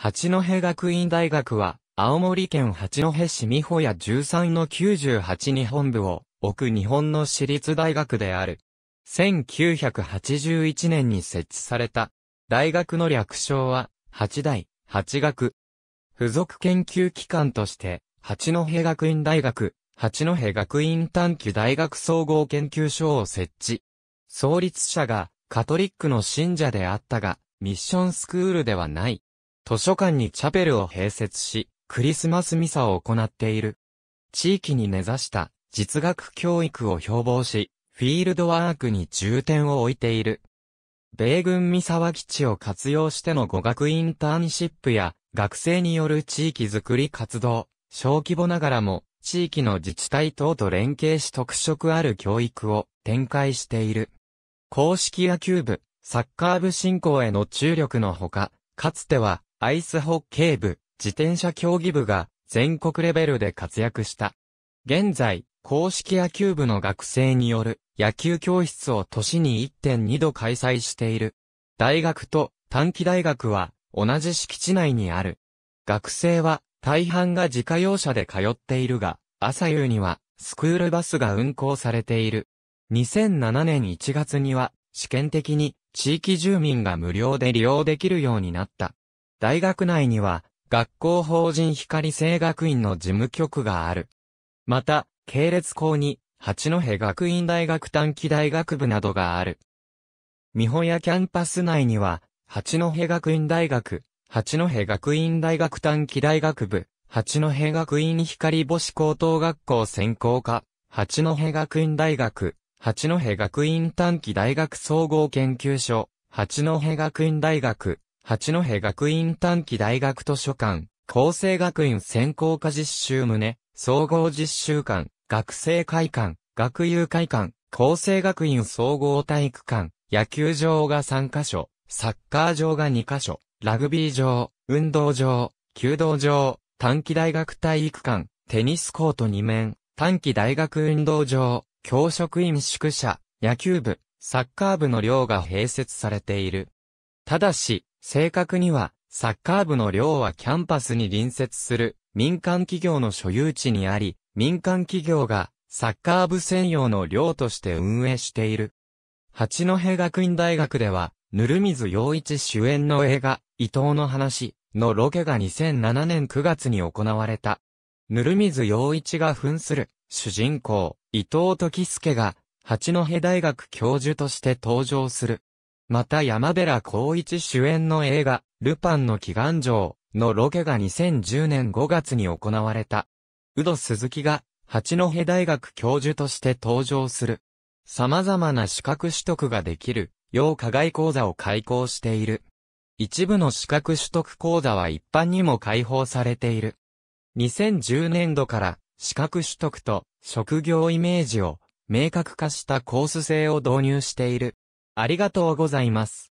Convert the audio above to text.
八戸学院大学は、青森県八戸市美穂屋13の98日本部を置く日本の私立大学である。1981年に設置された。大学の略称は、八大、八学。付属研究機関として、八戸学院大学、八戸学院短期大学総合研究所を設置。創立者が、カトリックの信者であったが、ミッションスクールではない。図書館にチャペルを併設し、クリスマスミサを行っている。地域に根ざした実学教育を標榜し、フィールドワークに重点を置いている。米軍三沢基地を活用しての語学インターンシップや学生による地域づくり活動、小規模ながらも地域の自治体等と連携し特色ある教育を展開している。公式野球部、サッカー部振興への注力のほか、かつてはアイスホッケー部、自転車競技部が全国レベルで活躍した。現在、公式野球部の学生による野球教室を年に1.2度開催している。大学と短期大学は同じ敷地内にある。学生は大半が自家用車で通っているが、朝夕にはスクールバスが運行されている。2007年1月には試験的に地域住民が無料で利用できるようになった。大学内には、学校法人光声学院の事務局がある。また、系列校に、八戸学院大学短期大学部などがある。美保屋キャンパス内には、八戸学院大学、八戸学院大学短期大学部、八戸学院光星高等学校専攻科、八戸学院大学、八戸学院短期大学総合研究所、八戸学院大学、八戸学院短期大学図書館、厚生学院専攻科実習棟、総合実習館、学生会館、学友会館、厚生学院総合体育館、野球場が3カ所、サッカー場が2カ所、ラグビー場、運動場、弓道場、短期大学体育館、テニスコート2面、短期大学運動場、教職員宿舎、野球部、サッカー部の寮が併設されている。ただし、正確には、サッカー部の寮はキャンパスに隣接する民間企業の所有地にあり、民間企業がサッカー部専用の寮として運営している。八戸学院大学では、ぬるみず洋一主演の映画、伊藤の話のロケが2007年9月に行われた。ぬるみず洋一が扮する主人公、伊藤時介が、八戸大学教授として登場する。また山寺宏一主演の映画、ルパンの祈願城のロケが2010年5月に行われた。ウド鈴木が、八戸大学教授として登場する。様々な資格取得ができる、要課外講座を開講している。一部の資格取得講座は一般にも開放されている。2010年度から、資格取得と職業イメージを明確化したコース制を導入している。ありがとうございます。